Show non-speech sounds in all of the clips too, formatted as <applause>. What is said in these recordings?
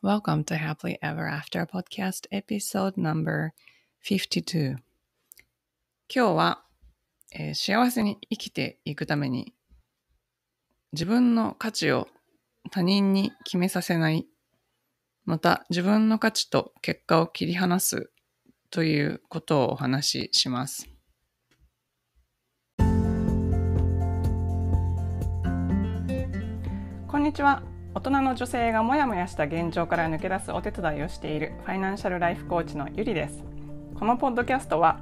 Welcome to Happily Ever After Podcast Episode No.52 今日は、えー、幸せに生きていくために自分の価値を他人に決めさせないまた自分の価値と結果を切り離すということをお話しします。こんにちは。大人の女性がモヤモヤした現状から抜け出すお手伝いをしているファイナンシャルライフコーチのゆりですこのポッドキャストは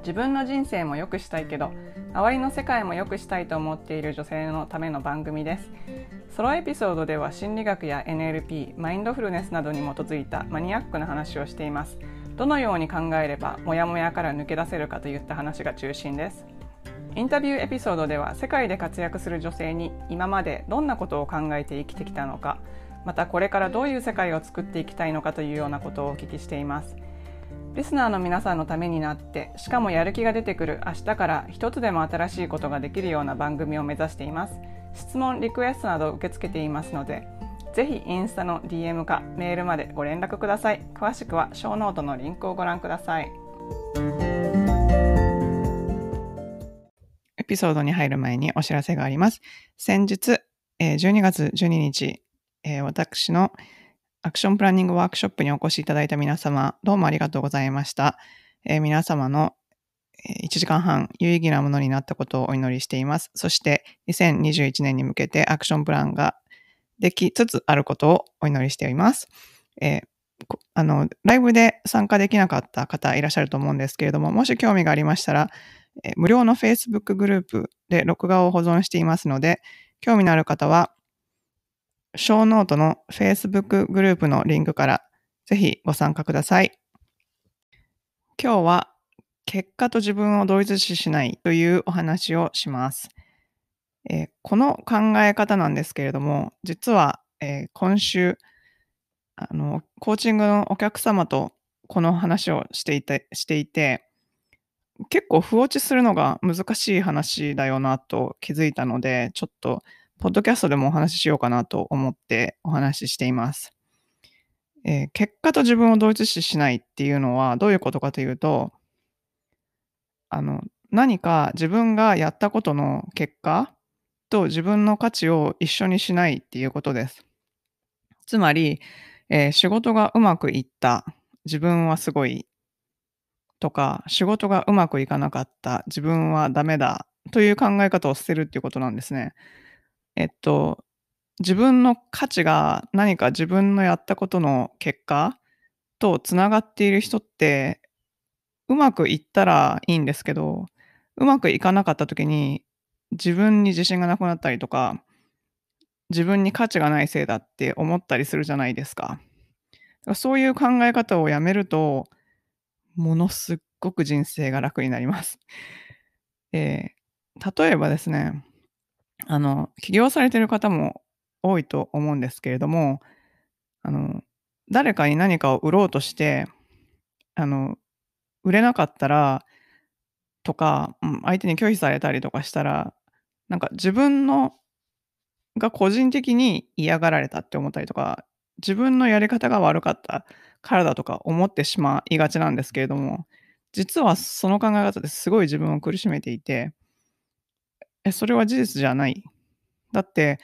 自分の人生も良くしたいけど周りの世界も良くしたいと思っている女性のための番組ですソロエピソードでは心理学や NLP マインドフルネスなどに基づいたマニアックな話をしていますどのように考えればモヤモヤから抜け出せるかといった話が中心ですインタビューエピソードでは世界で活躍する女性に今までどんなことを考えて生きてきたのかまたこれからどういう世界を作っていきたいのかというようなことをお聞きしていますリスナーの皆さんのためになってしかもやる気が出てくる明日から一つでも新しいことができるような番組を目指しています質問リクエストなど受け付けていますのでぜひインスタの DM かメールまでご連絡ください詳しくはショーノートのリンクをご覧くださいピソードに入る前にお知らせがあります。先日、12月12日、私のアクションプランニングワークショップにお越しいただいた皆様、どうもありがとうございました。皆様の1時間半有意義なものになったことをお祈りしています。そして2021年に向けてアクションプランができつつあることをお祈りしております。あの、ライブで参加できなかった方いらっしゃると思うんですけれども、もし興味がありましたら、え無料の Facebook グループで録画を保存していますので、興味のある方は、小ノートの Facebook グループのリンクからぜひご参加ください。今日は結果と自分を同一視しないというお話をします。えー、この考え方なんですけれども、実は、えー、今週あの、コーチングのお客様とこの話をしていてしていて、結構不落ちするのが難しい話だよなと気づいたので、ちょっとポッドキャストでもお話ししようかなと思ってお話ししています。えー、結果と自分を同一視しないっていうのはどういうことかというと、あの、何か自分がやったことの結果と自分の価値を一緒にしないっていうことです。つまり、えー、仕事がうまくいった。自分はすごいとか仕事がうまくいかなかった自分はダメだという考え方を捨てるっていうことなんですね。えっと自分の価値が何か自分のやったことの結果とつながっている人ってうまくいったらいいんですけどうまくいかなかった時に自分に自信がなくなったりとか自分に価値がないせいだって思ったりするじゃないですか。そういう考え方をやめるとものすっごく人生が楽になります。<laughs> で、例えばですね、あの、起業されてる方も多いと思うんですけれども、あの、誰かに何かを売ろうとして、あの、売れなかったら、とか、うん、相手に拒否されたりとかしたら、なんか自分のが個人的に嫌がられたって思ったりとか、自分のやり方が悪かったからだとか思ってしまいがちなんですけれども実はその考え方ですごい自分を苦しめていてえそれは事実じゃないだって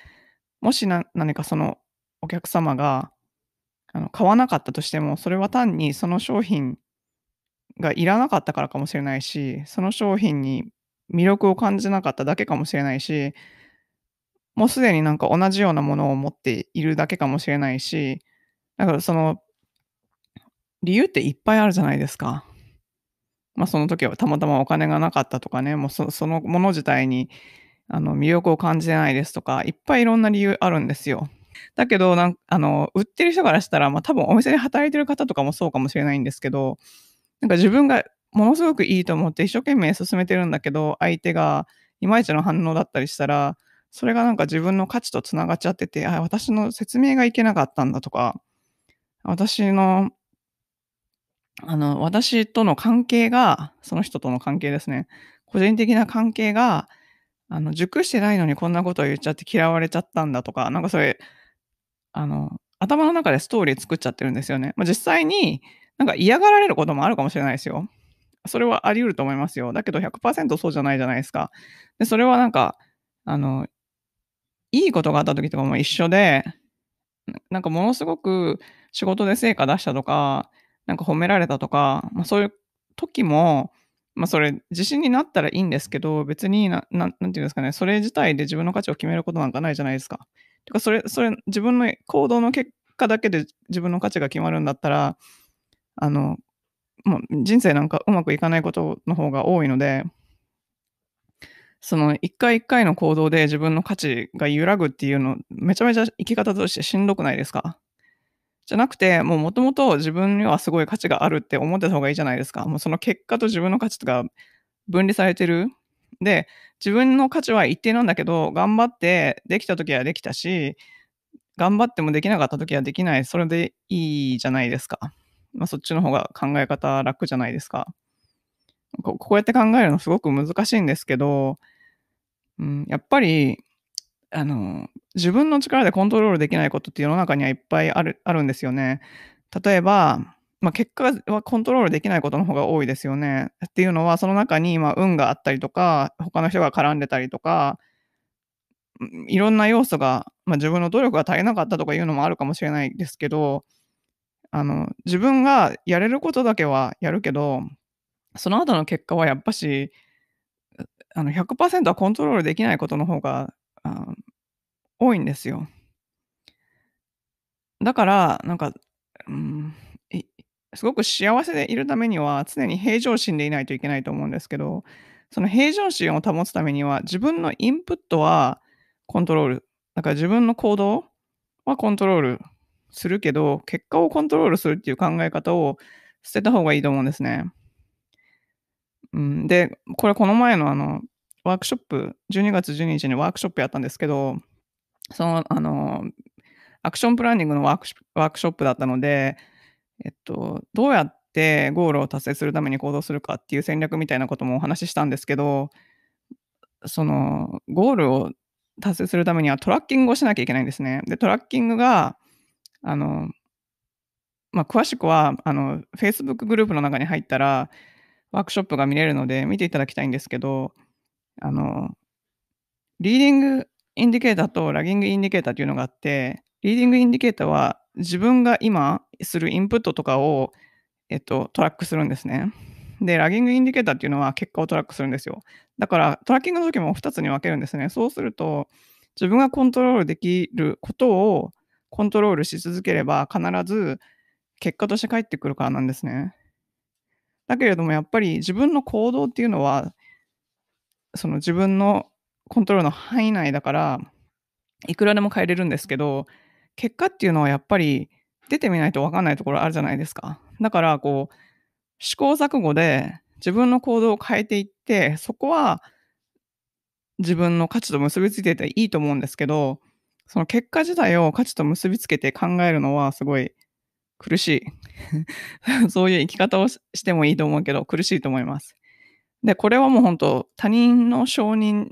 もし何かそのお客様があの買わなかったとしてもそれは単にその商品がいらなかったからかもしれないしその商品に魅力を感じなかっただけかもしれないしもうすでになんか同じようなものを持っているだけかもしれないしだからその理由っていっぱいあるじゃないですか。まあ、その時はたまたまお金がなかったとかね、もうそのもの自体にあの魅力を感じてないですとか、いっぱいいろんな理由あるんですよ。だけどなんあの、売ってる人からしたら、まあ、多分お店で働いてる方とかもそうかもしれないんですけど、なんか自分がものすごくいいと思って一生懸命進めてるんだけど、相手がいまいちの反応だったりしたら、それがなんか自分の価値とつながっちゃってて、あ私の説明がいけなかったんだとか、私のあの、私との関係が、その人との関係ですね。個人的な関係が、あの、熟してないのにこんなことを言っちゃって嫌われちゃったんだとか、なんかそれ、あの、頭の中でストーリー作っちゃってるんですよね。まあ、実際に、なんか嫌がられることもあるかもしれないですよ。それはあり得ると思いますよ。だけど100%そうじゃないじゃないですか。で、それはなんか、あの、いいことがあった時とかも一緒で、なんかものすごく仕事で成果出したとか、なんか褒められたとか、まあ、そういう時も、まあ、それ自信になったらいいんですけど別になななんていうんですかねそれ自体で自分の価値を決めることなんかないじゃないですか。てかそれそれ自分の行動の結果だけで自分の価値が決まるんだったらあのもう人生なんかうまくいかないことの方が多いのでその一回一回の行動で自分の価値が揺らぐっていうのめちゃめちゃ生き方としてしんどくないですかじゃなくて、もうもと自分にはすごい価値があるって思ってた方がいいじゃないですか。もうその結果と自分の価値とか分離されてる。で、自分の価値は一定なんだけど、頑張ってできた時はできたし、頑張ってもできなかった時はできない。それでいいじゃないですか。まあ、そっちの方が考え方楽じゃないですか。こうやって考えるのすごく難しいんですけど、うん、やっぱりあの、自分の力でコントロールできないことって世の中にはいっぱいある、あるんですよね。例えば、まあ、結果はコントロールできないことの方が多いですよね。っていうのは、その中に、今運があったりとか、他の人が絡んでたりとか、いろんな要素が、まあ、自分の努力が足りなかったとかいうのもあるかもしれないですけど、あの、自分がやれることだけはやるけど、その後の結果はやっぱし、あの100%はコントロールできないことの方が多いんですよ。だから、なんか、うん、すごく幸せでいるためには常に平常心でいないといけないと思うんですけど、その平常心を保つためには自分のインプットはコントロール。だから自分の行動はコントロールするけど、結果をコントロールするっていう考え方を捨てた方がいいと思うんですね。うん、で、これこの前のあの、ワークショップ、12月12日にワークショップやったんですけど、その、あの、アクションプランニングのワークショップだったので、えっと、どうやってゴールを達成するために行動するかっていう戦略みたいなこともお話ししたんですけど、その、ゴールを達成するためにはトラッキングをしなきゃいけないんですね。で、トラッキングが、あの、まあ、詳しくは、あの、Facebook グループの中に入ったら、ワークショップが見れるので見ていただきたいんですけど、あの、リーディングインディケーターとラギングインディケーターというのがあって、リーディングインディケーターは自分が今するインプットとかを、えっと、トラックするんですね。で、ラギングインディケーターっていうのは結果をトラックするんですよ。だから、トラッキングの時も2つに分けるんですね。そうすると、自分がコントロールできることをコントロールし続ければ必ず結果として返ってくるからなんですね。だけれどもやっぱり自分の行動っていうのはその自分のコントロールの範囲内だからいくらでも変えれるんですけど結果っていうのはやっぱり出てみないと分かんないところあるじゃないですかだからこう試行錯誤で自分の行動を変えていってそこは自分の価値と結びついてていいと思うんですけどその結果自体を価値と結びつけて考えるのはすごい苦しい <laughs> そういう生き方をしてもいいと思うけど苦しいと思いますで、これはもう本当、他人の承認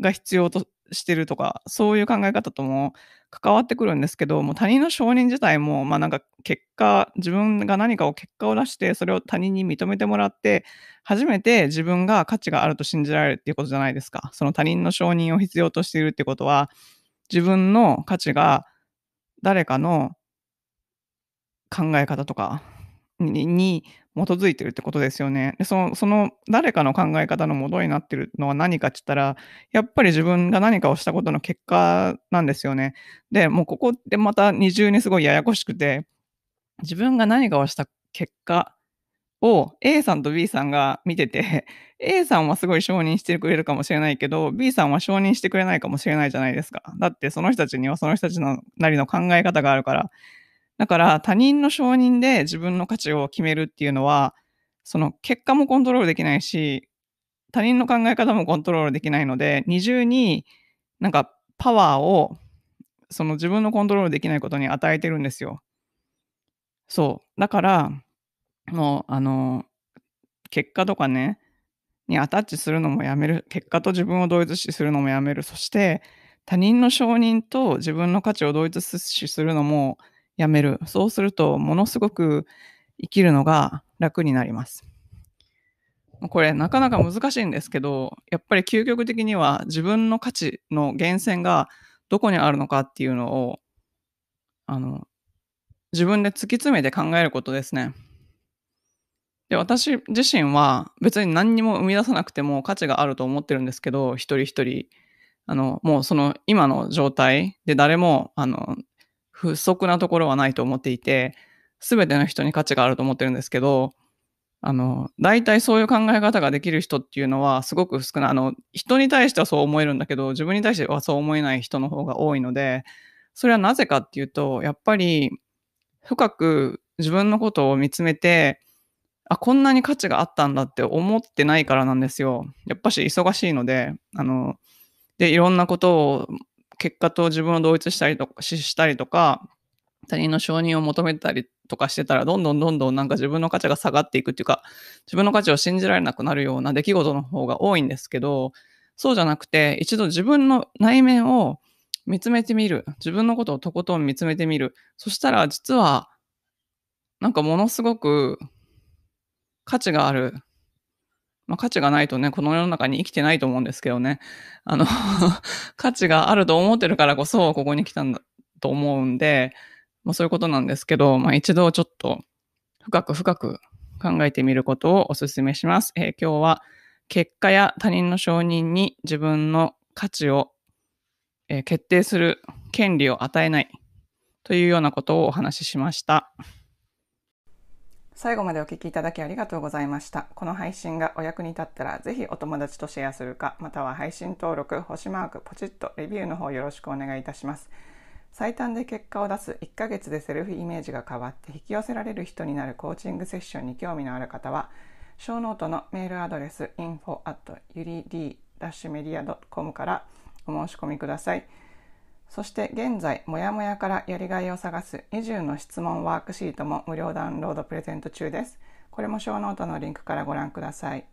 が必要としてるとか、そういう考え方とも関わってくるんですけど、もう他人の承認自体も、まあなんか結果、自分が何かを結果を出して、それを他人に認めてもらって、初めて自分が価値があると信じられるっていうことじゃないですか。その他人の承認を必要としているってことは、自分の価値が誰かの考え方とかに基づいてるってことですよね。でそのその誰かの考え方の元になってるのは何かって言ったらやっぱり自分が何かをしたことの結果なんですよね。でもうここでまた二重にすごいややこしくて自分が何かをした結果を A さんと B さんが見てて A さんはすごい承認してくれるかもしれないけど B さんは承認してくれないかもしれないじゃないですかだってその人たちにはその人たちのなりの考え方があるからだから他人の承認で自分の価値を決めるっていうのは、その結果もコントロールできないし、他人の考え方もコントロールできないので、二重になんかパワーをその自分のコントロールできないことに与えてるんですよ。そう。だから、もうあの、結果とかね、にアタッチするのもやめる。結果と自分を同一視するのもやめる。そして、他人の承認と自分の価値を同一視するのもやめる。そうすると、ものすごく生きるのが楽になります。これなかなか難しいんですけど、やっぱり究極的には自分の価値の源泉がどこにあるのかっていうのを、あの、自分で突き詰めて考えることですね。で、私自身は別に何にも生み出さなくても価値があると思ってるんですけど、一人一人、あの、もうその今の状態で誰も、あの、不足なところはないと思っていて、すべての人に価値があると思ってるんですけど、あの、大体そういう考え方ができる人っていうのはすごく少ない。あの、人に対してはそう思えるんだけど、自分に対してはそう思えない人の方が多いので、それはなぜかっていうと、やっぱり深く自分のことを見つめて、あ、こんなに価値があったんだって思ってないからなんですよ。やっぱし忙しいので、あの、で、いろんなことを結果と自分を同一したりとか、したりとか、他人の承認を求めたりとかしてたら、どんどんどんどんなんか自分の価値が下がっていくっていうか、自分の価値を信じられなくなるような出来事の方が多いんですけど、そうじゃなくて、一度自分の内面を見つめてみる。自分のことをとことん見つめてみる。そしたら、実は、なんかものすごく価値があるまあ、価値がないとね、この世の中に生きてないと思うんですけどね。あの <laughs> 価値があると思ってるからこそ、ここに来たんだと思うんで、まあ、そういうことなんですけど、まあ、一度ちょっと深く深く考えてみることをお勧めします。えー、今日は結果や他人の承認に自分の価値を、えー、決定する権利を与えないというようなことをお話ししました。最後までお聞きいただきありがとうございました。この配信がお役に立ったら、ぜひお友達とシェアするか、または配信登録、星マーク、ポチッとレビューの方よろしくお願いいたします。最短で結果を出す1ヶ月でセルフイメージが変わって引き寄せられる人になるコーチングセッションに興味のある方は、ショーノートのメールアドレス info at ゆり d-media.com からお申し込みください。そして現在、もやもやからやりがいを探す20の質問ワークシートも無料ダウンロードプレゼント中です。これもショーノートのリンクからご覧ください。